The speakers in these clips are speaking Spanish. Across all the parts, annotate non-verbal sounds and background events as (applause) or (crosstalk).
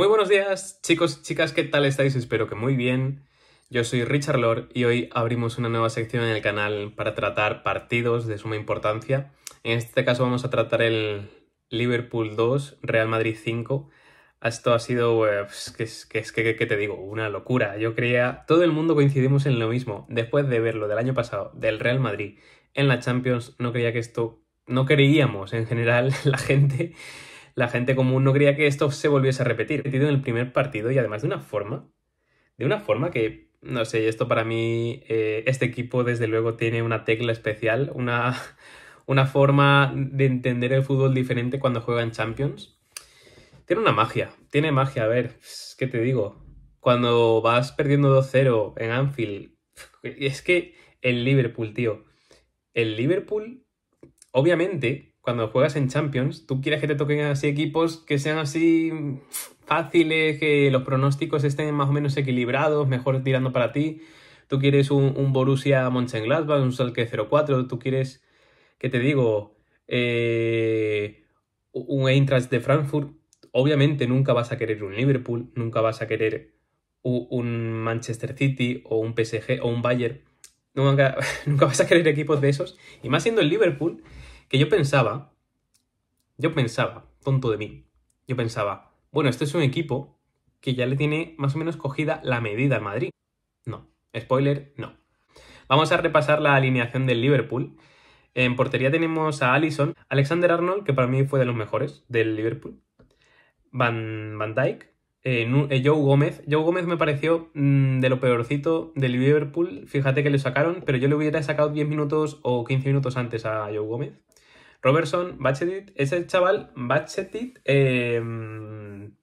Muy buenos días, chicos, chicas, ¿qué tal estáis? Espero que muy bien. Yo soy Richard Lord y hoy abrimos una nueva sección en el canal para tratar partidos de suma importancia. En este caso vamos a tratar el Liverpool 2, Real Madrid 5. Esto ha sido, pues, ¿qué es te digo, una locura. Yo creía, todo el mundo coincidimos en lo mismo. Después de verlo del año pasado, del Real Madrid en la Champions, no creía que esto, no creíamos en general (laughs) la gente la gente común no creía que esto se volviese a repetir. Repetido en el primer partido y además de una forma, de una forma que, no sé, esto para mí, eh, este equipo desde luego tiene una tecla especial, una, (laughs) una forma de entender el fútbol diferente cuando juega en Champions. Tiene una magia, tiene magia, a ver, ¿qué te digo? Cuando vas perdiendo 2-0 en Anfield, (laughs) es que el Liverpool, tío, el Liverpool, obviamente, cuando juegas en Champions, tú quieres que te toquen así equipos que sean así fáciles, que los pronósticos estén más o menos equilibrados, mejor tirando para ti. Tú quieres un, Borussia Mönchengladbach, un Salke 04, tú quieres, que te digo? Eh, un Eintracht de Frankfurt. Obviamente nunca vas a querer un Liverpool, nunca vas a querer un Manchester City o un PSG o un Bayern. Nunca, (laughs) nunca vas a querer equipos de esos. Y más siendo el Liverpool, que yo pensaba, yo pensaba, tonto de mí, yo pensaba, bueno, este es un equipo que ya le tiene más o menos cogida la medida al Madrid. No, spoiler, no. Vamos a repasar la alineación del Liverpool. En portería tenemos a Allison, Alexander Arnold, que para mí fue de los mejores del Liverpool, Van, Van Dyke, eh, eh, Joe Gómez. Joe Gómez me pareció mm, de lo peorcito del Liverpool. Fíjate que le sacaron, pero yo le hubiera sacado 10 minutos o 15 minutos antes a Joe Gómez. Robertson, Bachetit, es el chaval Bachetit em,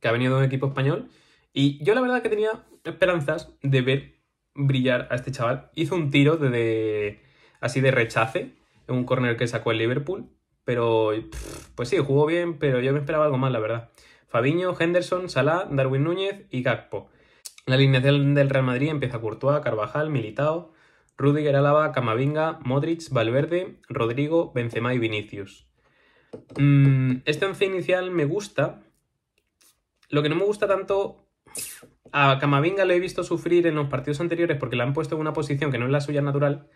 que ha venido de un equipo español. Y yo la verdad que tenía esperanzas de ver brillar a este chaval. Hizo un tiro de, así de rechace en un corner que sacó el Liverpool. Pero, pues sí, jugó bien, pero yo me esperaba algo más, la verdad. Fabiño, Henderson, Salah, Darwin Núñez y Gakpo. La alineación del Real Madrid empieza Courtois, Carvajal, Militao, Rudiger, Álava, Camavinga, Modric, Valverde, Rodrigo, Benzema y Vinicius. Mm, este once inicial me gusta. Lo que no me gusta tanto... A Camavinga lo he visto sufrir en los partidos anteriores porque le han puesto en una posición que no es la suya natural.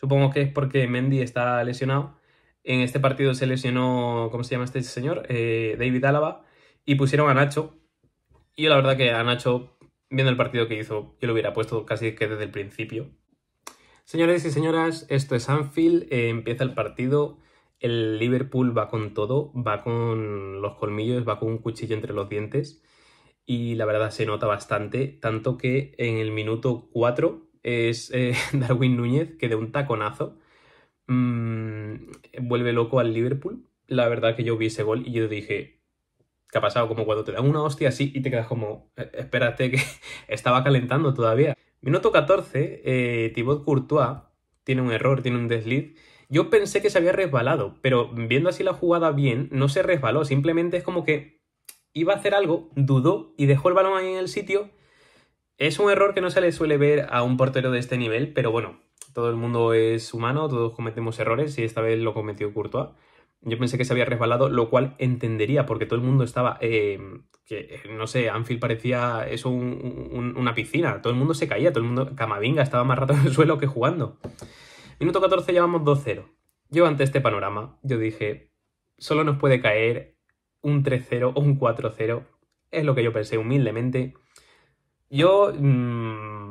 Supongo que es porque Mendy está lesionado. En este partido se lesionó, ¿cómo se llama este señor? Eh, David Álava. Y pusieron a Nacho. Y yo la verdad que a Nacho, viendo el partido que hizo, yo lo hubiera puesto casi que desde el principio. Señores y señoras, esto es Anfield, eh, empieza el partido, el Liverpool va con todo, va con los colmillos, va con un cuchillo entre los dientes y la verdad se nota bastante, tanto que en el minuto 4 es eh, (laughs) Darwin Núñez que de un taconazo mm, vuelve loco al Liverpool. La verdad que yo vi ese gol y yo dije, ¿qué ha pasado? Como cuando te dan una hostia así y te quedas como, eh, espérate que (laughs) estaba calentando todavía. Minuto 14, eh, Thibaut Courtois tiene un error, tiene un desliz. Yo pensé que se había resbalado, pero viendo así la jugada bien, no se resbaló. Simplemente es como que iba a hacer algo, dudó y dejó el balón ahí en el sitio. Es un error que no se le suele ver a un portero de este nivel, pero bueno, todo el mundo es humano, todos cometemos errores y esta vez lo cometió Courtois. Yo pensé que se había resbalado, lo cual entendería, porque todo el mundo estaba. Eh, que eh, no sé, Anfield parecía eso una piscina. Todo el mundo se caía, todo el mundo. Camavinga estaba más rato en el (laughs) suelo que jugando. Minuto 14 llevamos 2-0. Yo ante este panorama, yo dije, solo nos puede caer un 3-0 o un 4-0. Es lo que yo pensé humildemente. Yo mm,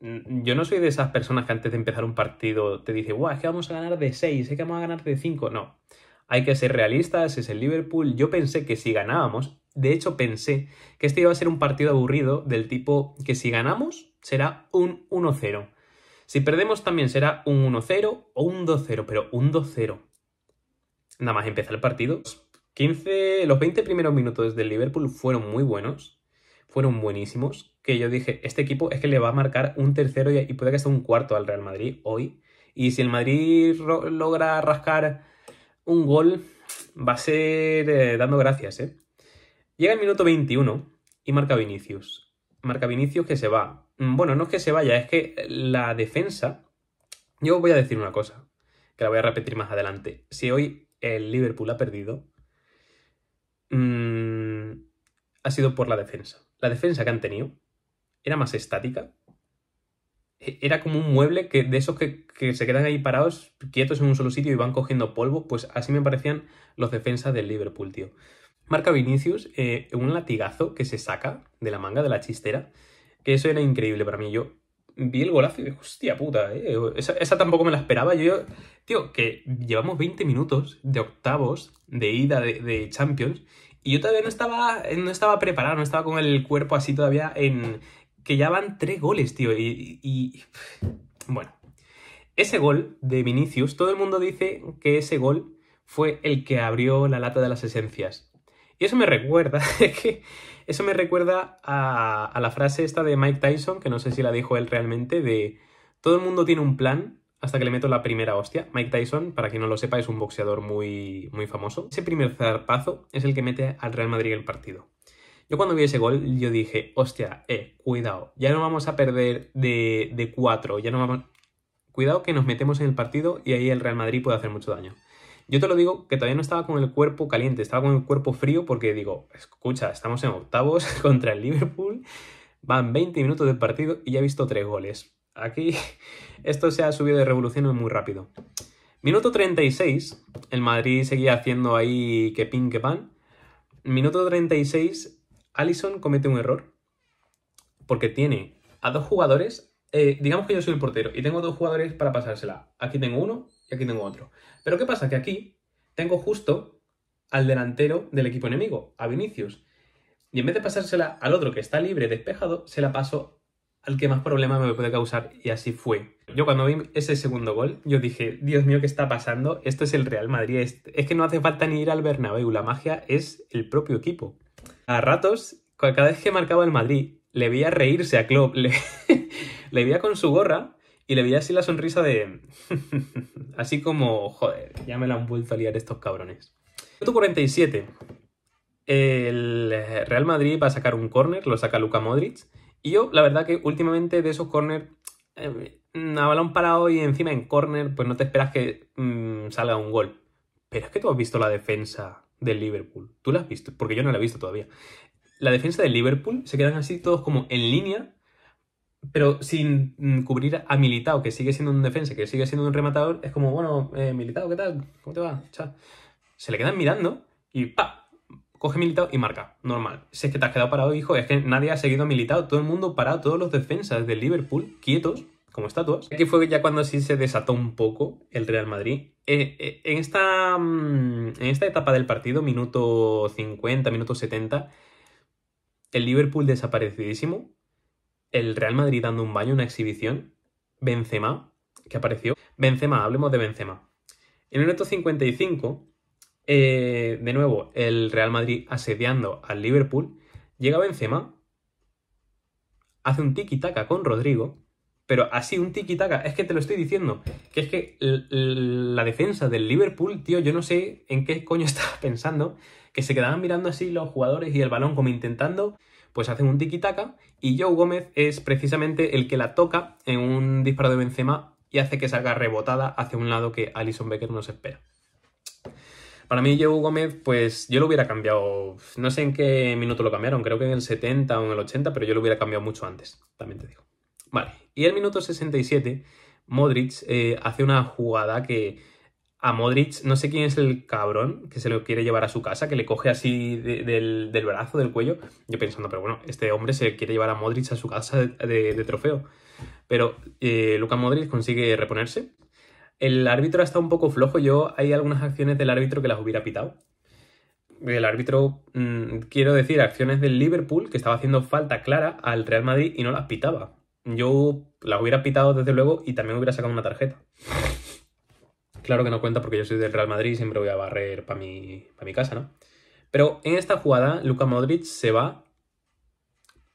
yo no soy de esas personas que antes de empezar un partido te dice, guau, es que vamos a ganar de 6, es que vamos a ganar de 5. No, hay que ser realistas, es el Liverpool. Yo pensé que si ganábamos, de hecho pensé que este iba a ser un partido aburrido del tipo que si ganamos será un 1-0. Si perdemos también será un 1-0 o un 2-0, pero un 2-0. Nada más empezar el partido. los 20 primeros minutos del Liverpool fueron muy buenos, fueron buenísimos que yo dije, este equipo es que le va a marcar un tercero y puede que sea un cuarto al Real Madrid hoy. Y si el Madrid logra rascar un gol, va a ser eh, dando gracias, ¿eh? Llega el minuto 21 y marca Vinicius. Marca Vinicius que se va. Mm, bueno, no es que se vaya, es que la defensa... Yo voy a decir una cosa, que la voy a repetir más adelante. Si hoy el Liverpool ha perdido, mm, ha sido por la defensa. La defensa que han tenido era más estática. E, era como un mueble que, de esos que, se quedan ahí parados, quietos en un solo sitio y van cogiendo polvo. Pues así me parecían los defensas del Liverpool, tío. Marca Vinicius eh, un latigazo que se saca de la manga, de la chistera. Que eso era increíble para mí. Yo vi el golazo y dije, hostia puta, eh". esa, tampoco me la esperaba. Yo, tío, que llevamos 20 minutos de octavos de ida de, Champions y yo todavía no estaba, no estaba preparado, no estaba con el cuerpo así todavía en, que ya van tres goles, tío. Y, bueno, ese gol de Vinicius, todo el mundo dice que ese gol fue el que abrió la lata de las esencias. Y eso me recuerda, (laughs) eso me recuerda a, la frase esta de Mike Tyson, que no sé si la dijo él realmente, de todo el mundo tiene un plan hasta que le meto la primera hostia. Mike Tyson, para quien no lo sepa, es un boxeador muy, muy famoso. Ese primer zarpazo es el que mete al Real Madrid el partido. Yo cuando vi ese gol, yo dije, hostia, eh, cuidado, ya no vamos a perder de, cuatro, ya no vamos... Cuidado que nos metemos en el partido y ahí el Real Madrid puede hacer mucho daño. Yo te lo digo que todavía no estaba con el cuerpo caliente, estaba con el cuerpo frío porque digo, escucha, estamos en octavos (laughs) contra el Liverpool, van 20 minutos del partido y ya he visto tres goles. Aquí (laughs) esto se ha subido de revolución muy rápido. Minuto 36, el Madrid seguía haciendo ahí que pin que pan. Minuto 36, Allison comete un error porque tiene a dos jugadores. Eh, digamos que yo soy el portero y tengo dos jugadores para pasársela. Aquí tengo uno y aquí tengo otro. Pero ¿qué pasa? Que aquí tengo justo al delantero del equipo enemigo, a Vinicius. Y en vez de pasársela al otro que está libre, despejado, se la paso al que más problema me puede causar y así fue. Yo cuando vi ese segundo gol, yo dije, Dios mío, ¿qué está pasando? Esto es el Real Madrid. Es que no hace falta ni ir al Bernabéu, la magia es el propio equipo a ratos, cada vez que marcaba el Madrid, le veía reírse a Klopp, le, (laughs) veía con su gorra y le veía así la sonrisa de... (laughs) así como, joder, ya me la han vuelto a liar estos cabrones. 47. El eh, Real Madrid va a sacar un córner, lo saca Luka Modric. Y yo, la verdad que últimamente de esos córner, em, a balón parado y encima en córner, pues no te esperas que mm, salga un gol. Pero es que tú has visto la defensa del Liverpool. ¿Tú la has visto? Porque yo no la he visto todavía. La defensa del Liverpool se quedan así todos como en línea, pero sin mm, cubrir a Militao, que sigue siendo un defensa, que sigue siendo un rematador. Es como, bueno, eh, Militao, ¿qué tal? ¿Cómo te va? Se le quedan mirando y ¡pa! Coge Militao y marca. Normal. Si es que te has quedado parado, hijo, es que nadie ha seguido a Militao. Todo el mundo parado, todos los defensas del Liverpool, quietos como estatuas. Aquí fue ya cuando sí se desató un poco el Real Madrid. Eh, eh, en, esta, mm, en esta etapa del partido, minuto 50, minuto 70, el Liverpool desaparecidísimo, el Real Madrid dando un baño, una exhibición, Benzema, que apareció. Benzema, hablemos de Benzema. En el minuto 55, eh, de nuevo, el Real Madrid asediando al Liverpool, llega Benzema, hace un tiki-taka con Rodrigo, pero así, un tiki-taka, es que te lo estoy diciendo. Que es que la defensa del Liverpool, tío, yo no sé en qué coño (laughs) estaba pensando. Que se quedaban mirando así los jugadores y el balón como intentando, pues hacen un tiki-taka. Y Joe Gómez es precisamente el que la toca en un disparo de Benzema y hace que salga rebotada hacia un lado que Alison Becker no se espera. Para mí, Joe Gómez, pues yo lo hubiera cambiado. No sé en qué minuto lo cambiaron, creo que en el 70 o en el 80, pero yo lo hubiera cambiado mucho antes, también te digo. Vale, y el minuto 67, Modric eh, hace una jugada que a Modric, no sé quién es el cabrón que se lo quiere llevar a su casa, que le coge así del, brazo, del cuello. Yo pensando, pero bueno, este hombre se quiere llevar a Modric a su casa de, trofeo. Pero eh, Luca Modric consigue reponerse. El árbitro ha estado un poco flojo. Yo hay algunas acciones del árbitro que las hubiera pitado. El árbitro, mm, quiero decir, acciones del Liverpool que estaba haciendo falta clara al Real Madrid y no las pitaba. Yo la hubiera pitado desde luego y también hubiera sacado una tarjeta. Claro que no cuenta porque yo soy del Real Madrid y siempre voy a barrer para mi, mi casa, ¿no? Pero en esta jugada, Luka Modric se va.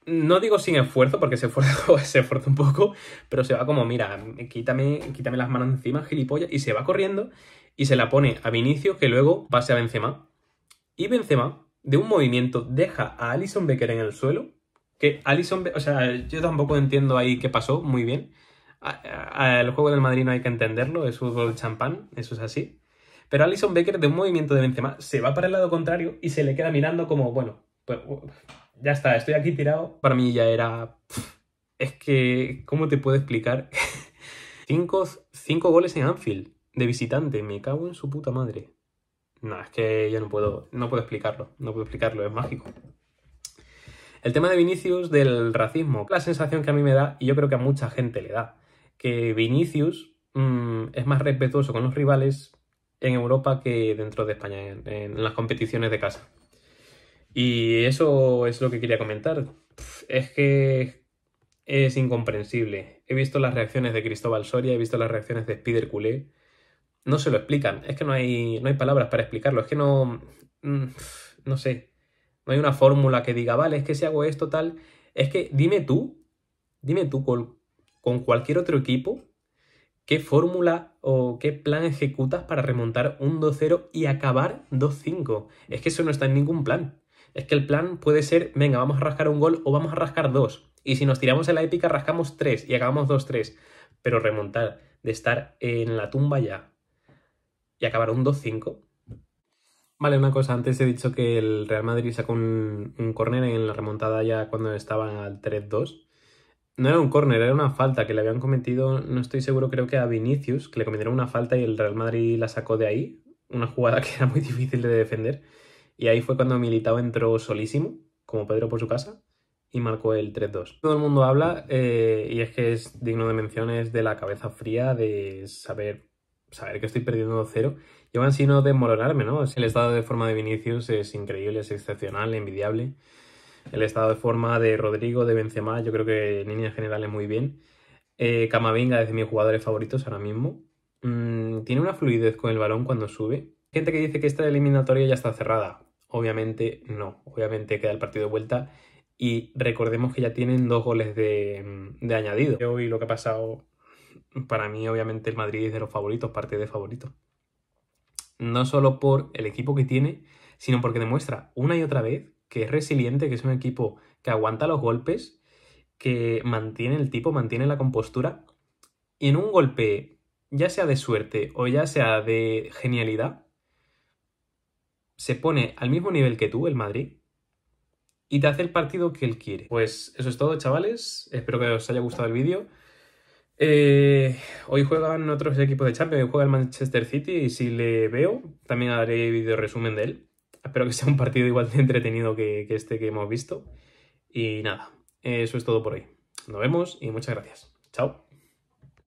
No digo sin esfuerzo, porque se esfuerza, (laughs) se un poco, pero se va como, mira, quítame, quítame las manos encima, gilipollas, y se va corriendo y se la pone a Vinicius, que luego pase a Benzema. Y Benzema, de un movimiento, deja a Alison Becker en el suelo que Alison, o sea, yo tampoco entiendo ahí qué pasó muy bien. el juego del Madrid no hay que entenderlo, es un fútbol champán, eso es así. Pero Alison Becker de un movimiento de Benzema, se va para el lado contrario y se le queda mirando como, bueno, pues uh, ya está, estoy aquí tirado. Para mí ya era... Es que, ¿cómo te puedo explicar? (laughs) cinco, goles en Anfield, de visitante, me cago en su puta madre. No, es que yo no puedo, no puedo explicarlo, no puedo explicarlo, es mágico. El tema de Vinicius del racismo, la sensación que a mí me da, y yo creo que a mucha gente le da, que Vinicius mm, es más respetuoso con los rivales en Europa que dentro de España, en, las competiciones de casa. Y eso es lo que quería comentar. Es que es incomprensible. He visto las reacciones de Cristóbal Soria, he visto las reacciones de Spider Culé. No se lo explican. Es que no hay, no hay palabras para explicarlo. Es que no. Mm, no sé. No hay una fórmula que diga, vale, es que si hago esto, tal. Es que dime tú, dime tú con, cualquier otro equipo, qué fórmula o qué plan ejecutas para remontar un 2-0 y acabar 2-5. Es que eso no está en ningún plan. Es que el plan puede ser, venga, vamos a rascar un gol o vamos a rascar dos. Y si nos tiramos en la épica, rascamos tres y acabamos 2-3. Pero remontar de estar en la tumba ya y acabar un 2-5 Vale, una cosa, antes he dicho que el Real Madrid sacó un, un córner en la remontada ya cuando estaban al 3-2. No era un córner, era una falta que le habían cometido, no estoy seguro, creo que a Vinicius, que le cometieron una falta y el Real Madrid la sacó de ahí. Una jugada (laughs) que era muy difícil de defender. Y ahí fue cuando Militao entró solísimo, como Pedro por su casa, y marcó el 3-2. Todo el mundo habla, eh, y es que es digno de menciones de la cabeza fría, de saber saber que estoy perdiendo 0 llevan sino no desmoronarme, ¿no? El estado de forma de Vinicius es increíble, es excepcional, envidiable. El estado de forma de Rodrigo, de Benzema, yo creo que en líneas generales muy bien. Eh, Camavinga es de mis jugadores favoritos ahora mismo. Mm, tiene una fluidez con el balón cuando sube. Gente que dice que esta eliminatoria ya está cerrada. Obviamente no. Obviamente queda el partido de vuelta. Y recordemos que ya tienen dos goles de, mm, añadido. Yo Hoy lo que ha pasado para mí obviamente el Madrid es de los favoritos, parte de favorito No solo por el equipo que tiene, sino porque demuestra una y otra vez que es resiliente, que es un equipo que aguanta los golpes, que mantiene el tipo, mantiene la compostura. Y en un golpe, ya sea de suerte o ya sea de genialidad, se pone al mismo nivel que tú, el Madrid, y te hace el partido que él quiere. Pues eso es todo, chavales. Espero que os haya gustado el vídeo. Eh, hoy juegan otros equipos de Champions, hoy juega el Manchester City y si le veo también haré vídeo resumen de él. Espero que sea un partido igual de entretenido que, que este que hemos visto. Y nada, eso es todo por hoy. Nos vemos y muchas gracias. Chao.